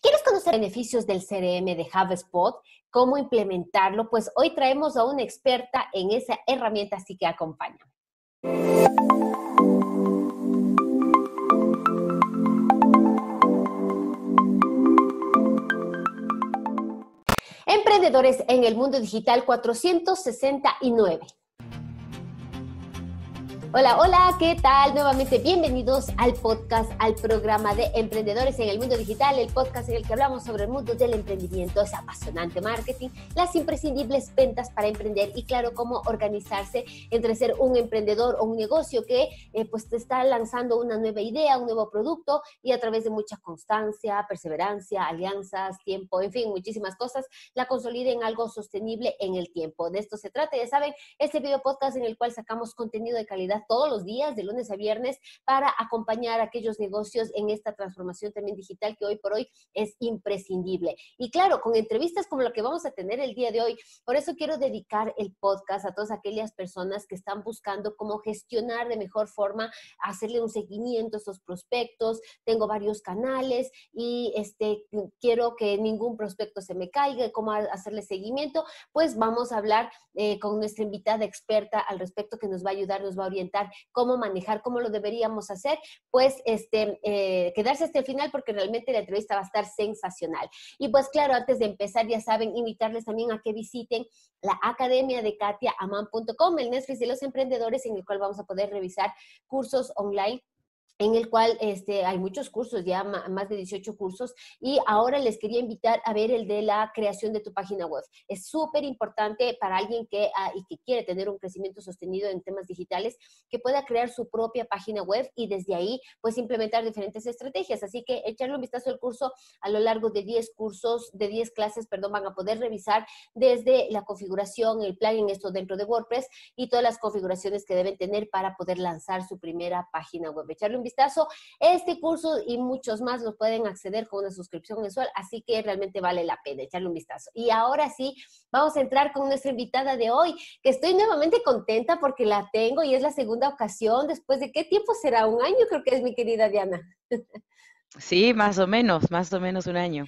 ¿Quieres conocer beneficios del CRM de HubSpot? ¿Cómo implementarlo? Pues hoy traemos a una experta en esa herramienta, así que acompáñame. Emprendedores en el mundo digital 469. Hola, hola, ¿qué tal? Nuevamente bienvenidos al podcast, al programa de Emprendedores en el Mundo Digital, el podcast en el que hablamos sobre el mundo del emprendimiento, ese apasionante marketing, las imprescindibles ventas para emprender y claro, cómo organizarse entre ser un emprendedor o un negocio que eh, pues te está lanzando una nueva idea, un nuevo producto y a través de mucha constancia, perseverancia, alianzas, tiempo, en fin, muchísimas cosas, la consoliden en algo sostenible en el tiempo. De esto se trata, ya saben, este video podcast en el cual sacamos contenido de calidad todos los días, de lunes a viernes, para acompañar a aquellos negocios en esta transformación también digital que hoy por hoy es imprescindible. Y claro, con entrevistas como la que vamos a tener el día de hoy, por eso quiero dedicar el podcast a todas aquellas personas que están buscando cómo gestionar de mejor forma, hacerle un seguimiento a esos prospectos. Tengo varios canales y este, quiero que ningún prospecto se me caiga, cómo hacerle seguimiento. Pues vamos a hablar eh, con nuestra invitada experta al respecto que nos va a ayudar, nos va a orientar cómo manejar, cómo lo deberíamos hacer, pues este, eh, quedarse hasta el final porque realmente la entrevista va a estar sensacional. Y pues claro, antes de empezar, ya saben, invitarles también a que visiten la academia de Katia Aman.com, el Netflix de los emprendedores, en el cual vamos a poder revisar cursos online en el cual este, hay muchos cursos, ya más de 18 cursos, y ahora les quería invitar a ver el de la creación de tu página web. Es súper importante para alguien que, ah, y que quiere tener un crecimiento sostenido en temas digitales, que pueda crear su propia página web y desde ahí, pues, implementar diferentes estrategias. Así que echarle un vistazo al curso a lo largo de 10 cursos, de 10 clases, perdón, van a poder revisar desde la configuración, el plugin, esto dentro de WordPress y todas las configuraciones que deben tener para poder lanzar su primera página web. Echarle un vistazo. Este curso y muchos más los pueden acceder con una suscripción mensual, así que realmente vale la pena echarle un vistazo. Y ahora sí, vamos a entrar con nuestra invitada de hoy, que estoy nuevamente contenta porque la tengo y es la segunda ocasión. Después de qué tiempo será un año, creo que es mi querida Diana. Sí, más o menos, más o menos un año.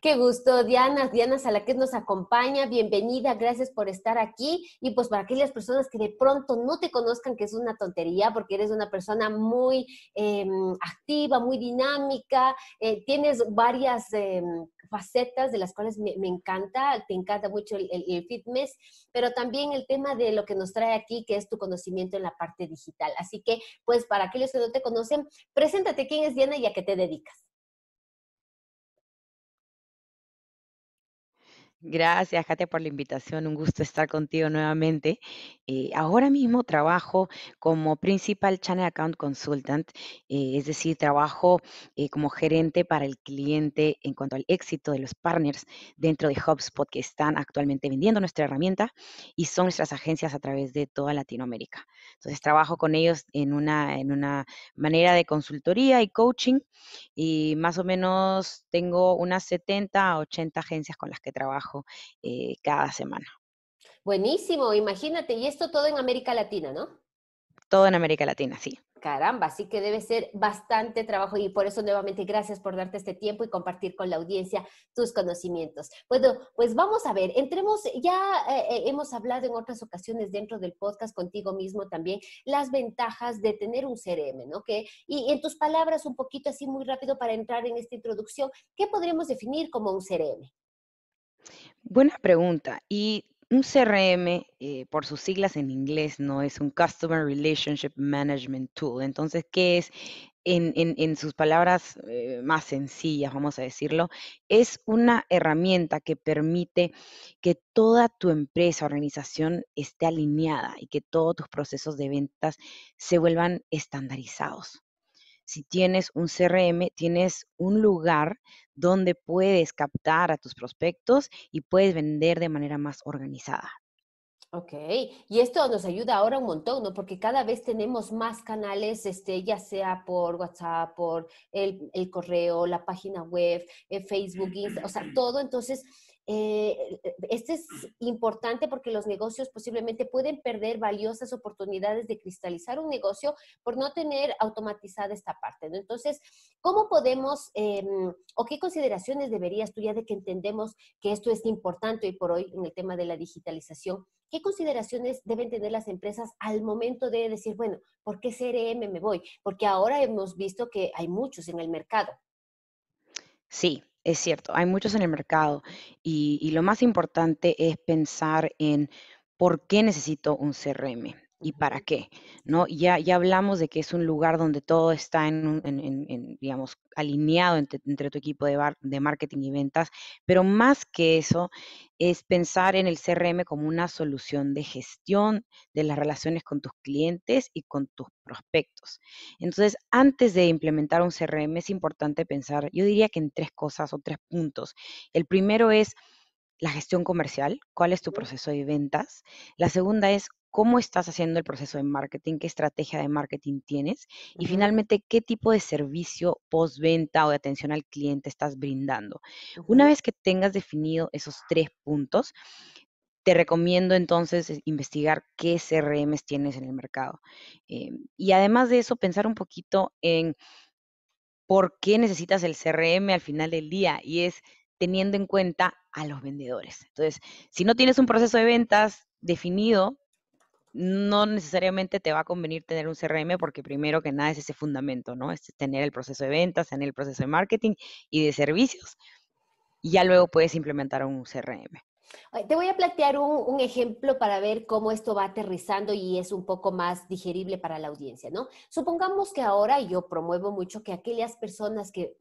Qué gusto, Diana, Diana que nos acompaña, bienvenida, gracias por estar aquí y pues para aquellas personas que de pronto no te conozcan, que es una tontería porque eres una persona muy eh, activa, muy dinámica, eh, tienes varias eh, facetas de las cuales me, encanta, te encanta mucho el, el, fitness, pero también el tema de lo que nos trae aquí, que es tu conocimiento en la parte digital. Así que pues para aquellos que no te conocen, preséntate quién es Diana y a qué te dedicas. Gracias, Katia, por la invitación. Un gusto estar contigo nuevamente. Eh, ahora mismo trabajo como Principal Channel Account Consultant, eh, es decir, trabajo eh, como gerente para el cliente en cuanto al éxito de los partners dentro de HubSpot que están actualmente vendiendo nuestra herramienta y son nuestras agencias a través de toda Latinoamérica. Entonces, trabajo con ellos en una, en una manera de consultoría y coaching y más o menos tengo unas 70 a 80 agencias con las que trabajo eh, cada semana. Buenísimo, imagínate, y esto todo en América Latina, ¿no? Todo en América Latina, sí. Caramba, así que debe ser bastante trabajo y por eso nuevamente gracias por darte este tiempo y compartir con la audiencia tus conocimientos. Bueno, pues vamos a ver, entremos, ya eh, eh, hemos hablado en otras ocasiones dentro del podcast contigo mismo también las ventajas de tener un CRM, ¿no? Que, y en tus palabras un poquito así muy rápido para entrar en esta introducción, ¿qué podríamos definir como un CRM? Buena pregunta. Y un CRM, eh, por sus siglas en inglés, no es un Customer Relationship Management Tool. Entonces, ¿qué es? En, sus palabras eh, más sencillas, vamos a decirlo, es una herramienta que permite que toda tu empresa, organización esté alineada y que todos tus procesos de ventas se vuelvan estandarizados si tienes un CRM, tienes un lugar donde puedes captar a tus prospectos y puedes vender de manera más organizada. Ok, y esto nos ayuda ahora un montón, ¿no? Porque cada vez tenemos más canales, este, ya sea por WhatsApp, por el, correo, la página web, eh, Facebook, Instagram, o sea, todo. Entonces, eh, eh esto es importante porque los negocios posiblemente pueden perder valiosas oportunidades de cristalizar un negocio por no tener automatizada esta parte. Entonces, ¿cómo podemos em, o qué consideraciones deberías tú ya de que entendemos que esto es importante hoy por hoy en el tema de la digitalización? ¿Qué consideraciones deben tener las empresas al momento de decir, bueno, ¿por qué CRM me voy? Porque ahora hemos visto que hay muchos en el mercado. Sí, es cierto, hay muchos en el mercado y, lo más importante es pensar en por qué necesito un CRM y para qué, ¿no? Ya, ya hablamos de que es un lugar donde todo está en, digamos, alineado entre, tu equipo de, de, marketing y ventas, pero más que eso es pensar en el CRM como una solución de gestión de las relaciones con tus clientes y con tus prospectos. Entonces, antes de implementar un CRM es importante pensar, yo diría que en tres cosas o tres puntos. El primero es la gestión comercial, cuál es tu proceso de ventas. La segunda es cómo estás haciendo el proceso de marketing, qué estrategia de marketing tienes y finalmente qué tipo de servicio postventa o de atención al cliente estás brindando. Una vez que tengas definido esos tres puntos, te recomiendo entonces eh, investigar qué CRMs tienes en el mercado. Eh, y además de eso, pensar un poquito en por qué necesitas el CRM al final del día y es teniendo en cuenta a los vendedores. Entonces, si no tienes un proceso de ventas definido, no necesariamente te va a convenir tener un CRM porque primero que nada es ese fundamento, ¿no? Es tener el proceso de ventas, tener el proceso de marketing y de servicios. Y ya luego puedes implementar un CRM. Te voy a plantear un, un, ejemplo para ver cómo esto va aterrizando y es un poco más digerible para la audiencia, ¿no? Supongamos que ahora yo promuevo mucho que aquellas personas que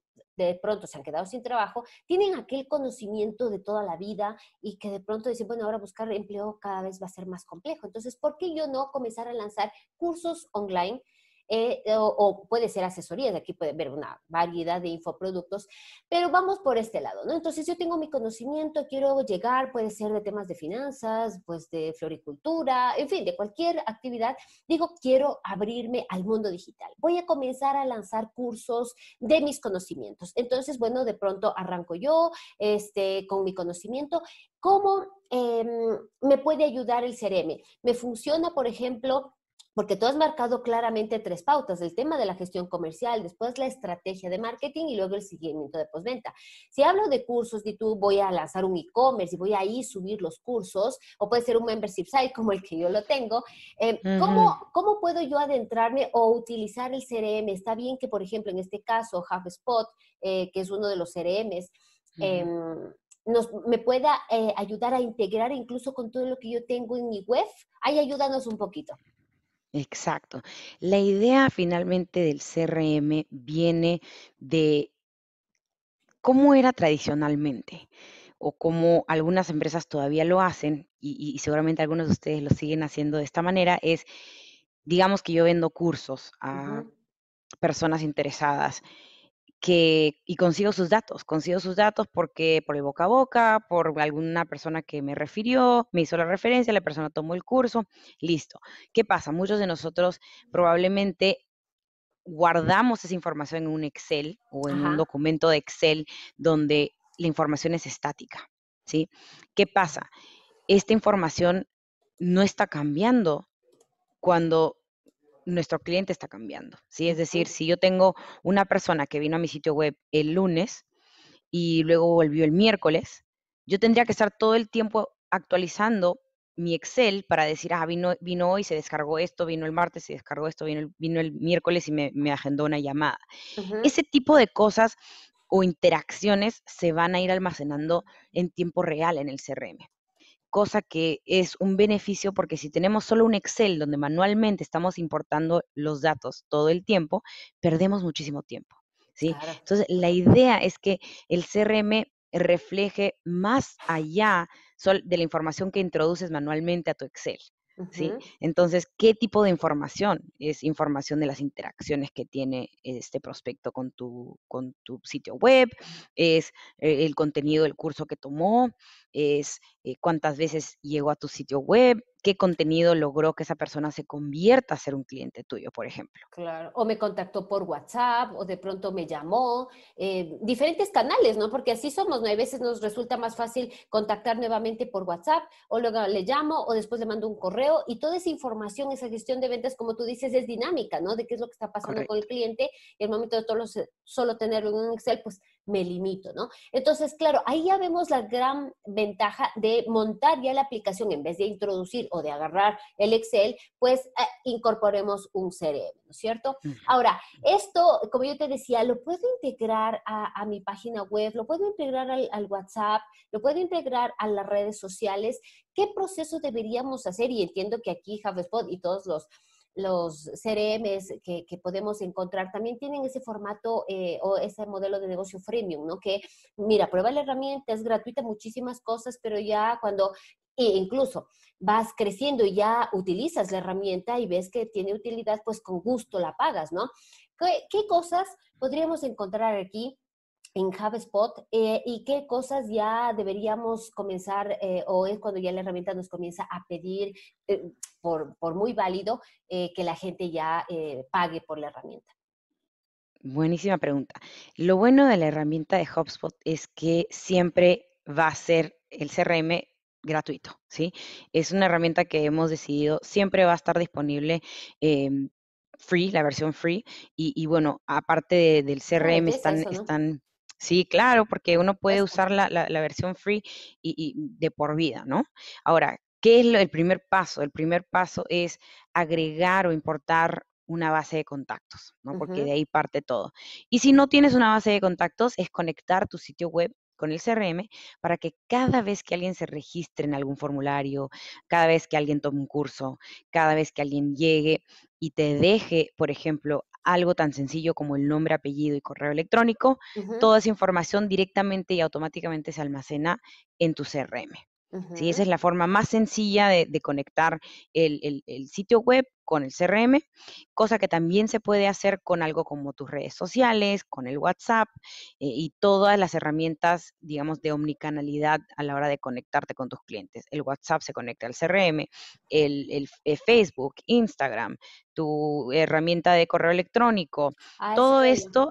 de pronto se han quedado sin trabajo, tienen aquel conocimiento de toda la vida y que de pronto dicen, bueno, ahora buscar empleo cada vez va a ser más complejo. Entonces, ¿por qué yo no comenzar a lanzar cursos online? Eh, o, puede ser asesorías, aquí pueden ver una variedad de infoproductos, pero vamos por este lado, ¿no? Entonces yo tengo mi conocimiento, quiero llegar, puede ser de temas de finanzas, pues de floricultura, en fin, de cualquier actividad, digo, quiero abrirme al mundo digital. Voy a comenzar a lanzar cursos de mis conocimientos. Entonces, bueno, de pronto arranco yo este, con mi conocimiento. ¿Cómo em, me puede ayudar el CRM? Me funciona, por ejemplo, porque tú has marcado claramente tres pautas, el tema de la gestión comercial, después la estrategia de marketing y luego el seguimiento de postventa. Si hablo de cursos y tú voy a lanzar un e-commerce y voy a ahí subir los cursos, o puede ser un membership site como el que yo lo tengo, eh, ¿cómo, puedo yo adentrarme o utilizar el CRM? Está bien que, por ejemplo, en este caso, HubSpot, eh, que es uno de los CRMs, em, me pueda eh, ayudar a integrar incluso con todo lo que yo tengo en mi web. Ahí ayúdanos un poquito. Exacto. La idea finalmente del CRM viene de cómo era tradicionalmente o cómo algunas empresas todavía lo hacen, y, seguramente algunos de ustedes lo siguen haciendo de esta manera, es, digamos que yo vendo cursos a personas interesadas y consigo sus datos, consigo sus datos porque por el boca a boca, por alguna persona que me refirió, me hizo la referencia, la persona tomó el curso, listo. ¿Qué pasa? Muchos de nosotros probablemente guardamos esa información en un Excel o en un documento de Excel donde la información es estática, ¿sí? ¿Qué pasa? Esta información no está cambiando cuando nuestro cliente está cambiando, ¿sí? Es decir, si yo tengo una persona que vino a mi sitio web el lunes y luego volvió el miércoles, yo tendría que estar todo el tiempo actualizando mi Excel para decir, ah, vino, vino hoy, se descargó esto, vino el martes, se descargó esto, vino el, miércoles y me, agendó una llamada. Ese tipo de cosas o interacciones se van a ir almacenando en tiempo real en el CRM cosa que es un beneficio porque si tenemos solo un Excel donde manualmente estamos importando los datos todo el tiempo, perdemos muchísimo tiempo. ¿sí? Entonces, la idea es que el CRM refleje más allá de la información que introduces manualmente a tu Excel. ¿Sí? Entonces, ¿qué tipo de información? Es información de las interacciones que tiene este prospecto con tu, con tu sitio web, es eh, el contenido del curso que tomó, es eh, cuántas veces llegó a tu sitio web, qué contenido logró que esa persona se convierta a ser un cliente tuyo, por ejemplo. Claro, o me contactó por WhatsApp, o de pronto me llamó, eh, diferentes canales, ¿no? Porque así somos, ¿no? A veces nos resulta más fácil contactar nuevamente por WhatsApp, o luego le llamo, o después le mando un correo, y toda esa información, esa gestión de ventas, como tú dices, es dinámica, ¿no? De qué es lo que está pasando con el cliente, y al momento de solo tenerlo en un Excel, pues me limito, ¿no? Entonces, claro, ahí ya vemos la gran ventaja de montar ya la aplicación en vez de introducir o de agarrar el Excel, pues eh, incorporemos un cerebro, ¿no es cierto? Ahora, esto, como yo te decía, lo puedo integrar a, mi página web, lo puedo integrar al, al WhatsApp, lo puedo integrar a las redes sociales. ¿Qué proceso deberíamos hacer? Y entiendo que aquí HubSpot y todos los los CRMs que, podemos encontrar también tienen ese formato eh, o ese modelo de negocio freemium, ¿no? Que, mira, prueba la herramienta, es gratuita, muchísimas cosas, pero ya cuando e incluso vas creciendo y ya utilizas la herramienta y ves que tiene utilidad, pues con gusto la pagas, ¿no? qué cosas podríamos encontrar aquí en HubSpot eh, y qué cosas ya deberíamos comenzar eh, o es cuando ya la herramienta nos comienza a pedir, eh, por, por, muy válido, que la gente ya pague por la herramienta. Buenísima pregunta. Lo bueno de la herramienta de HubSpot es que siempre va a ser el CRM gratuito, ¿sí? Es una herramienta que hemos decidido, siempre va a estar disponible em, free, la versión free, y, bueno, aparte del ah, CRM están, están Sí, claro, porque uno puede usar la, versión free y, de por vida, ¿no? Ahora, ¿qué es el primer paso? El primer paso es agregar o importar una base de contactos, ¿no? Porque de ahí parte todo. Y si no tienes una base de contactos, es conectar tu sitio web con el CRM para que cada vez que alguien se registre en algún formulario, cada vez que alguien tome un curso, cada vez que alguien llegue y te deje, por ejemplo, algo tan sencillo como el nombre, apellido y correo electrónico. Toda esa información directamente y automáticamente se almacena en tu CRM. ¿sí? Esa es la forma más sencilla de, conectar el, sitio web con el CRM, cosa que también se puede hacer con algo como tus redes sociales, con el WhatsApp eh, y todas las herramientas, digamos, de omnicanalidad a la hora de conectarte con tus clientes. El WhatsApp se conecta al CRM, el, el eh, Facebook, Instagram, tu herramienta de correo electrónico, ah, todo esto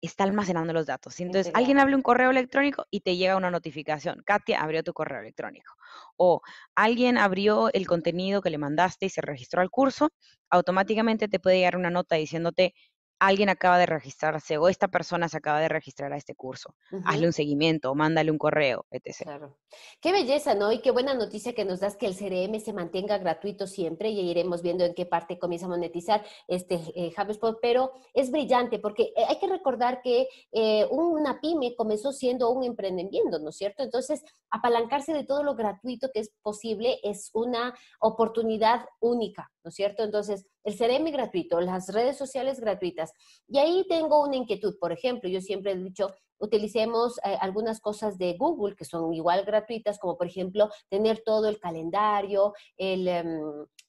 está almacenando los datos. Entonces, alguien abre un correo electrónico y te llega una notificación. Katia abrió tu correo electrónico. O alguien abrió el contenido que le mandaste y se registró al curso. Automáticamente te puede llegar una nota diciéndote, alguien acaba de registrarse o esta persona se acaba de registrar a este curso. Hazle un seguimiento, mándale un correo, etc. Claro. Qué belleza, ¿no? Y qué buena noticia que nos das que el CRM se mantenga gratuito siempre y iremos viendo en qué parte comienza a monetizar este HubSpot, eh, pero es brillante porque eh, hay que recordar que eh, una pyme comenzó siendo un emprendimiento, ¿no es cierto? Entonces, apalancarse de todo lo gratuito que es posible es una oportunidad única, ¿no es cierto? Entonces, el CRM gratuito, las redes sociales gratuitas. Y ahí tengo una inquietud, por ejemplo, yo siempre he dicho, utilicemos eh, algunas cosas de Google que son igual gratuitas, como por ejemplo tener todo el calendario, em,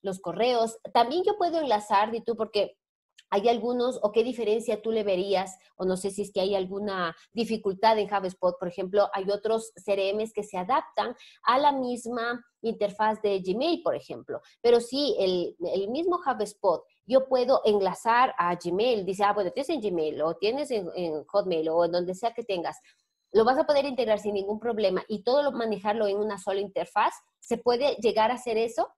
los correos. También yo puedo enlazar, de tú, porque ¿Hay algunos o qué diferencia tú le verías? O no sé si es que hay alguna dificultad en HubSpot. Por ejemplo, hay otros CRMs que se adaptan a la misma interfaz de Gmail, por ejemplo. Pero sí, el, el mismo HubSpot, yo puedo enlazar a Gmail. Dice, ah, bueno, tienes en Gmail o tienes en, Hotmail o en donde sea que tengas lo vas a poder integrar sin ningún problema y todo lo, manejarlo en una sola interfaz. ¿Se puede llegar a hacer eso?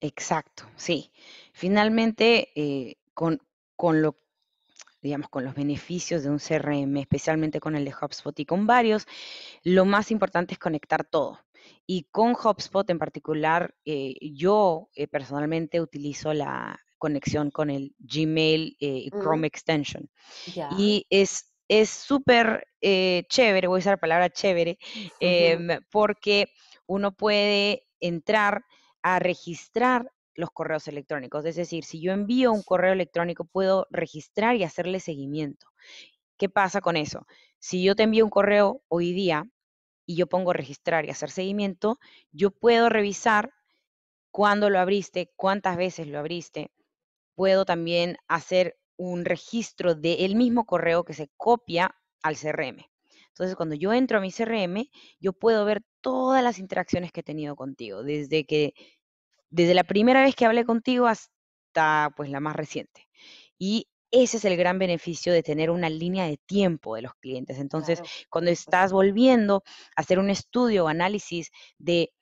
Exacto, sí. Finalmente, eh, con, con lo digamos, con los beneficios de un CRM, especialmente con el de HubSpot y con varios, lo más importante es conectar todo. Y con HubSpot en particular, eh, yo eh, personalmente utilizo la conexión con el Gmail eh, mm. Chrome Extension. Y es es súper chévere, voy a usar la palabra chévere, em, porque uno puede entrar a registrar los correos electrónicos. Es decir, si yo envío un correo electrónico, puedo registrar y hacerle seguimiento. ¿Qué pasa con eso? Si yo te envío un correo hoy día y yo pongo registrar y hacer seguimiento, yo puedo revisar cuándo lo abriste, cuántas veces lo abriste. Puedo también hacer un registro del mismo correo que se copia al CRM. Entonces, cuando yo entro a mi CRM, yo puedo ver todas las interacciones que he tenido contigo, desde que desde la primera vez que hablé contigo hasta pues la más reciente. Y ese es el gran beneficio de tener una línea de tiempo de los clientes. Entonces, cuando estás volviendo a hacer un estudio o análisis de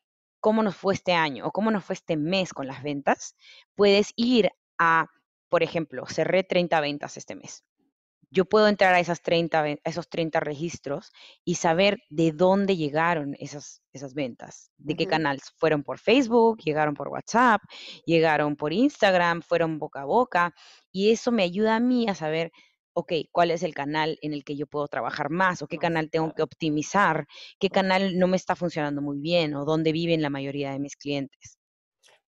cómo nos fue este año o cómo nos fue este mes con las ventas, puedes ir a, por ejemplo, cerré 30 ventas este mes yo puedo entrar a, esas 30, esos 30 registros y saber de dónde llegaron esas, esas ventas, de qué canales fueron por Facebook, llegaron por WhatsApp, llegaron por Instagram, fueron boca a boca, y eso me ayuda a mí a saber, ok, cuál es el canal en el que yo puedo trabajar más o qué canal tengo que optimizar, qué canal no me está funcionando muy bien o dónde viven la mayoría de mis clientes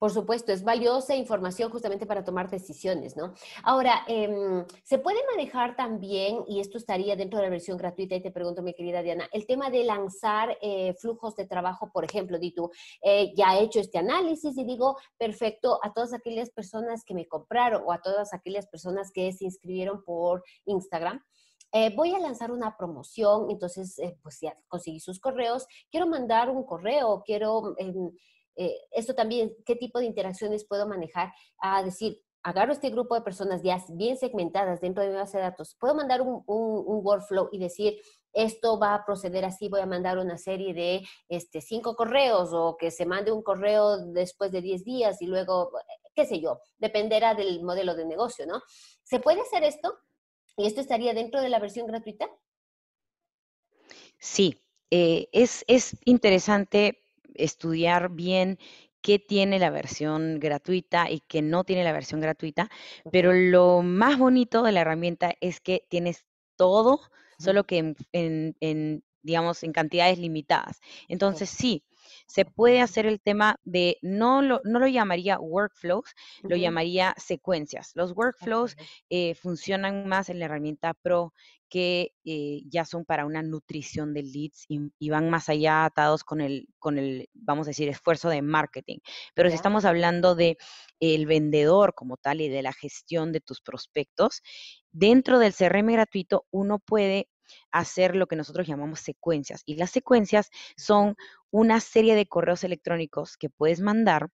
por supuesto, es valiosa información justamente para tomar decisiones, ¿no? Ahora, em, ¿se puede manejar también, y esto estaría dentro de la versión gratuita, y te pregunto, mi querida Diana, el tema de lanzar eh, flujos de trabajo, por ejemplo, di tú, eh, ya he hecho este análisis y digo, perfecto, a todas aquellas personas que me compraron o a todas aquellas personas que se inscribieron por Instagram, eh, voy a lanzar una promoción, entonces pues ya conseguí sus correos, quiero mandar un correo, quiero em, eh, esto también, qué tipo de interacciones puedo manejar, a ah, decir, agarro este grupo de personas ya bien segmentadas dentro de mi base de datos, puedo mandar un, workflow y decir, esto va a proceder así, voy a mandar una serie de este, cinco correos o que se mande un correo después de 10 días y luego, qué sé yo, dependerá del modelo de negocio, ¿no? ¿Se puede hacer esto? ¿Y esto estaría dentro de la versión gratuita? Sí, eh, es, es interesante estudiar bien qué tiene la versión gratuita y qué no tiene la versión gratuita, pero lo más bonito de la herramienta es que tienes todo, solo que en, en, digamos, en cantidades limitadas. Entonces, sí, se puede hacer el tema de, no lo, no lo llamaría workflows, lo llamaría secuencias. Los workflows eh, funcionan más en la herramienta Pro que eh, ya son para una nutrición de leads y, van más allá atados con el, con el, vamos a decir, esfuerzo de marketing. Pero si estamos hablando de el vendedor como tal y de la gestión de tus prospectos, dentro del CRM gratuito uno puede hacer lo que nosotros llamamos secuencias. Y las secuencias son una serie de correos electrónicos que puedes mandar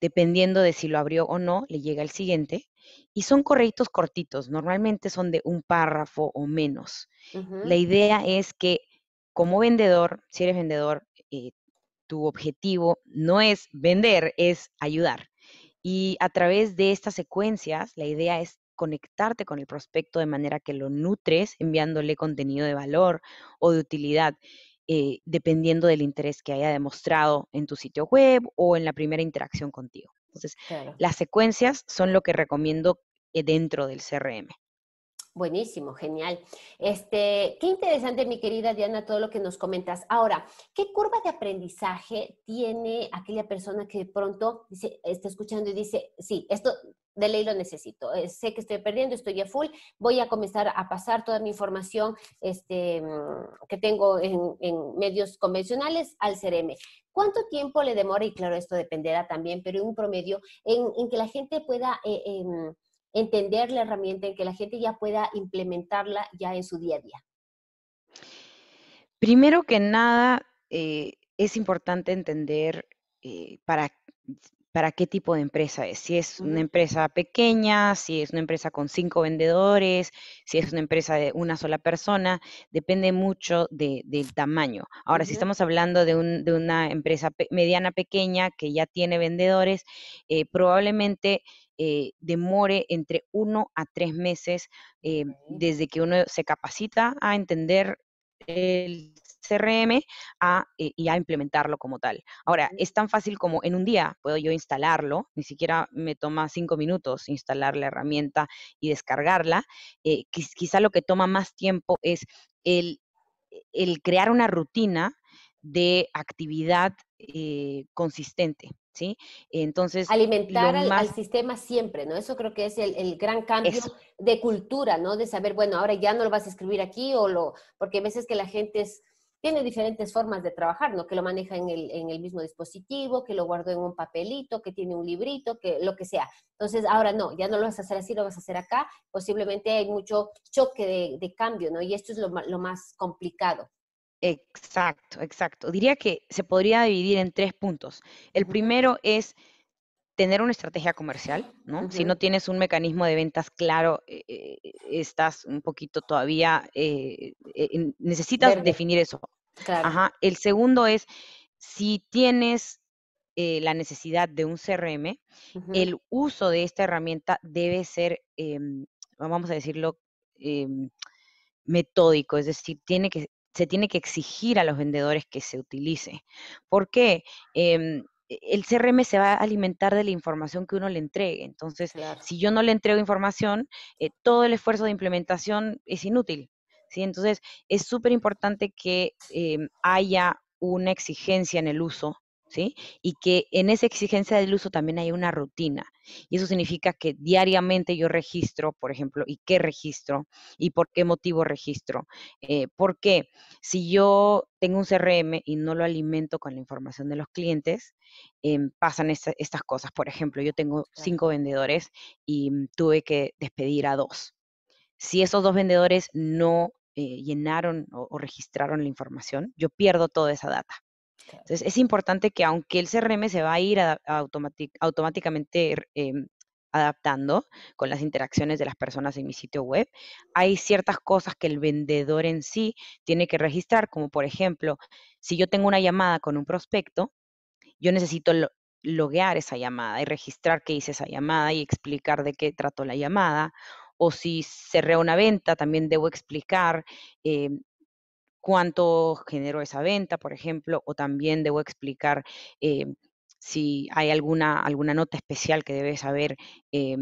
dependiendo de si lo abrió o no, le llega el siguiente. Y son correitos cortitos, normalmente son de un párrafo o menos. La idea es que como vendedor, si eres vendedor, eh, tu objetivo no es vender, es ayudar. Y a través de estas secuencias, la idea es conectarte con el prospecto de manera que lo nutres enviándole contenido de valor o de utilidad. Eh, dependiendo del interés que haya demostrado en tu sitio web o en la primera interacción contigo. Entonces, las secuencias son lo que recomiendo eh, dentro del CRM. Buenísimo, genial. Este, qué interesante, mi querida Diana, todo lo que nos comentas. Ahora, ¿qué curva de aprendizaje tiene aquella persona que de pronto está escuchando y dice, sí, esto de ley lo necesito. Eh, sé que estoy perdiendo, estoy a full, voy a comenzar a pasar toda mi información este, mm, que tengo en, medios convencionales al CRM. ¿Cuánto tiempo le demora? Y claro, esto dependerá también, pero en un promedio, en, que la gente pueda eh, em, entender la herramienta, en que la gente ya pueda implementarla ya en su día a día. Primero que nada, eh, es importante entender para para qué tipo de empresa es. Si es una empresa pequeña, si es una empresa con cinco vendedores, si es una empresa de una sola persona, depende mucho del tamaño. Ahora, si estamos hablando de, una empresa mediana pequeña que ya tiene vendedores, eh, probablemente eh, demore entre uno a tres meses eh, desde que uno se capacita a entender el CRM eh, y a implementarlo como tal. Ahora, es tan fácil como en un día puedo yo instalarlo, ni siquiera me toma cinco minutos instalar la herramienta y descargarla. Eh, quizá lo que toma más tiempo es el, crear una rutina de actividad eh, consistente, ¿sí? Entonces... Alimentar al, sistema siempre, ¿no? Eso creo que es el, gran cambio de cultura, ¿no? De saber, bueno, ahora ya no lo vas a escribir aquí o lo... Porque a veces que la gente es tiene diferentes formas de trabajar, ¿no? Que lo maneja en el, en el mismo dispositivo, que lo guardó en un papelito, que tiene un librito, que lo que sea. Entonces, ahora no, ya no lo vas a hacer así, lo vas a hacer acá. Posiblemente hay mucho choque de, cambio, ¿no? Y esto es lo, lo más complicado. Exacto, exacto. Diría que se podría dividir en tres puntos. El primero es tener una estrategia comercial, ¿no? Si no tienes un mecanismo de ventas claro, eh, eh, eh, estás un poquito todavía, necesitas definir eso. Ajá. El segundo es, si tienes la necesidad de un CRM, el uso de esta herramienta debe ser, em, vamos a decirlo, em, metódico, es decir, tiene que, se tiene que exigir a los vendedores que se utilice. ¿Por qué? Em, e, el CRM se va a alimentar de la información que uno le entregue. Entonces, si yo no le entrego información, eh, todo el esfuerzo de implementación es inútil. Entonces, es súper importante que em, haya una exigencia en el uso y que en esa exigencia del uso también hay una rutina. Y eso significa que diariamente yo registro, por ejemplo, y qué registro y por qué motivo registro. Eh, porque si yo tengo un CRM y no lo alimento con la información de los clientes, em, pasan estas cosas. Por ejemplo, yo tengo cinco vendedores y tuve que despedir a dos. Si esos dos vendedores no eh, llenaron o registraron la información, yo pierdo toda esa data. Entonces, es importante que aunque el CRM se va a ir automáticamente eh, em, adaptando con las interacciones de las personas en mi sitio web, hay ciertas cosas que el vendedor en sí tiene que registrar, como por ejemplo, si yo tengo una llamada con un prospecto, yo necesito loguear esa llamada y registrar que hice esa llamada y explicar de qué trató la llamada. O si cerré una venta, también debo explicar em, cuánto generó esa venta, por ejemplo, o también debo explicar eh, si hay alguna, alguna nota especial que debe saber eh,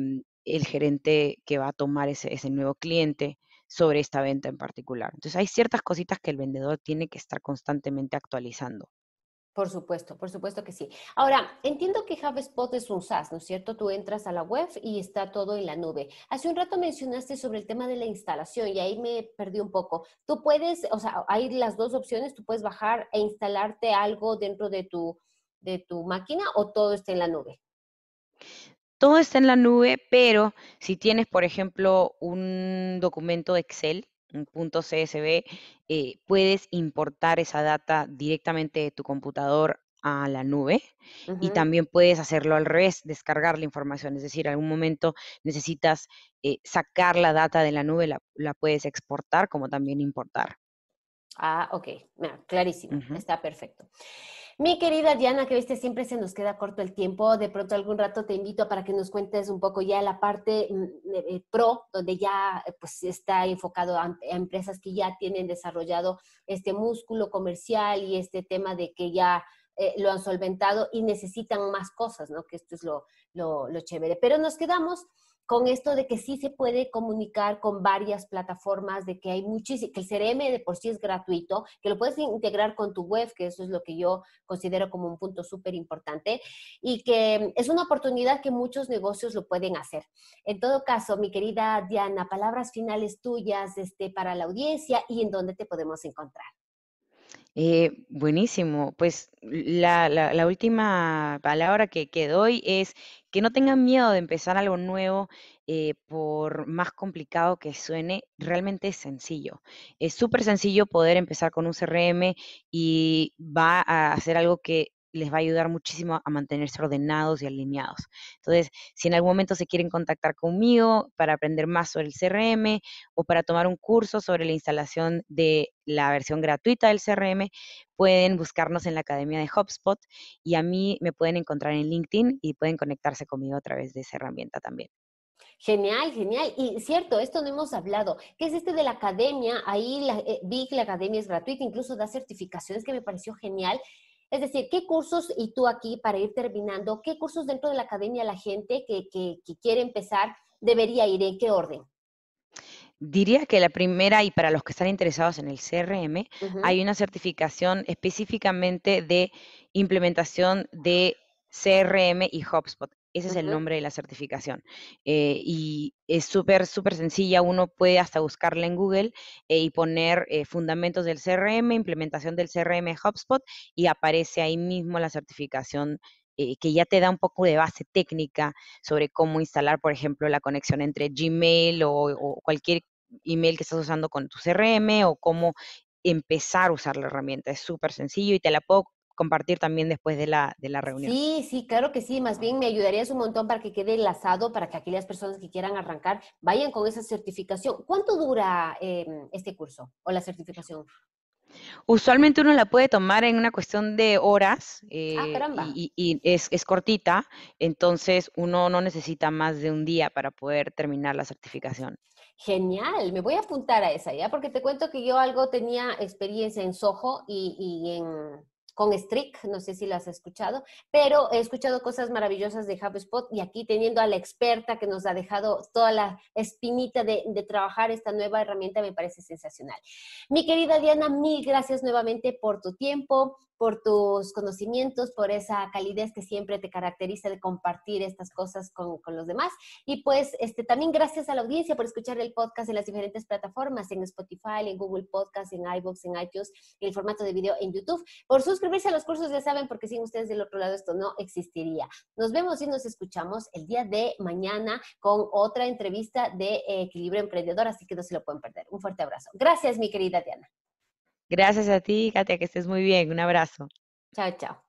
el gerente que va a tomar ese, ese, nuevo cliente sobre esta venta en particular. Entonces hay ciertas cositas que el vendedor tiene que estar constantemente actualizando. Por supuesto, por supuesto que sí. Ahora, entiendo que HubSpot es un SaaS, ¿no es cierto? Tú entras a la web y está todo en la nube. Hace un rato mencionaste sobre el tema de la instalación y ahí me perdí un poco. Tú puedes, o sea, hay las dos opciones, tú puedes bajar e instalarte algo dentro de tu, de tu máquina o todo está en la nube. Todo está en la nube, pero si tienes, por ejemplo, un documento Excel, CSV, eh, puedes importar esa data directamente de tu computador a la nube y también puedes hacerlo al revés, descargar la información, es decir, en algún momento necesitas eh, sacar la data de la nube, la, puedes exportar como también importar. Ah, ok, clarísimo, está perfecto. Mi querida Diana, que viste, siempre se nos queda corto el tiempo. De pronto algún rato te invito para que nos cuentes un poco ya la parte mm, eh, pro, donde ya eh, pues está enfocado a, empresas que ya tienen desarrollado este músculo comercial y este tema de que ya eh, lo han solventado y necesitan más cosas, ¿no? Que esto es lo chévere. Pero nos quedamos con esto de que sí se puede comunicar con varias plataformas, de que hay muchísimo, que el CRM de por sí es gratuito, que lo puedes integrar con tu web, que eso es lo que yo considero como un punto súper importante, y que es una oportunidad que muchos negocios lo pueden hacer. En todo caso, mi querida Diana, palabras finales tuyas este, para la audiencia y en dónde te podemos encontrar. Eh, buenísimo. Pues la, última palabra que, doy es que no tengan miedo de empezar algo nuevo, eh, por más complicado que suene, realmente es sencillo. Es súper sencillo poder empezar con un CRM y va a hacer algo que les va a ayudar muchísimo a mantenerse ordenados y alineados. Entonces, si en algún momento se quieren contactar conmigo para aprender más sobre el CRM o para tomar un curso sobre la instalación de la versión gratuita del CRM, pueden buscarnos en la Academia de HubSpot y a mí me pueden encontrar en LinkedIn y pueden conectarse conmigo a través de esa herramienta también. Genial, genial. Y cierto, esto no hemos hablado, ¿Qué es este de la academia. Ahí eh, vi que la academia es gratuita, incluso da certificaciones que me pareció genial. Es decir, ¿qué cursos, y tú aquí para ir terminando, qué cursos dentro de la academia la gente que, quiere empezar debería ir? ¿En qué orden? Diría que la primera, y para los que están interesados en el CRM, hay una certificación específicamente de implementación de CRM y HubSpot. Ese es el nombre de la certificación. Eh, y es súper, súper sencilla. Uno puede hasta buscarla en Google eh, y poner eh, fundamentos del CRM, implementación del CRM HubSpot y aparece ahí mismo la certificación que ya te da un poco de base técnica sobre cómo instalar, por ejemplo, la conexión entre Gmail o, o cualquier email que estás usando con tu CRM o cómo empezar a usar la herramienta. Es súper sencillo y te la puedo compartir también después de la, de la reunión. Sí, sí, claro que sí. Más bien me ayudarías un montón para que quede enlazado, para que aquellas personas que quieran arrancar vayan con esa certificación. ¿Cuánto dura em, este curso o la certificación? Usualmente uno la puede tomar en una cuestión de horas ah, eh, y, es, cortita, entonces uno no necesita más de un día para poder terminar la certificación. Genial, me voy a apuntar a esa ya, porque te cuento que yo algo tenía experiencia en Soho y en, con Strick, no sé si las has escuchado, pero he escuchado cosas maravillosas de HubSpot y aquí teniendo a la experta que nos ha dejado toda la espinita de, de trabajar esta nueva herramienta me parece sensacional. Mi querida Diana, mil gracias nuevamente por tu tiempo, por tus conocimientos, por esa calidez que siempre te caracteriza de compartir estas cosas con, los demás. Y pues este, también gracias a la audiencia por escuchar el podcast en las diferentes plataformas, en Spotify, en Google Podcast, en iVoox, en iTunes, en el formato de video en YouTube. Por suscribirse a los cursos ya saben, porque sin ustedes del otro lado esto no existiría. Nos vemos y nos escuchamos el día de mañana con otra entrevista de eh, Equilibrio Emprendedor, así que no se lo pueden perder. Un fuerte abrazo. Gracias, mi querida Diana. Gracias a ti, Katia, que estés muy bien. Un abrazo. Chao, chao.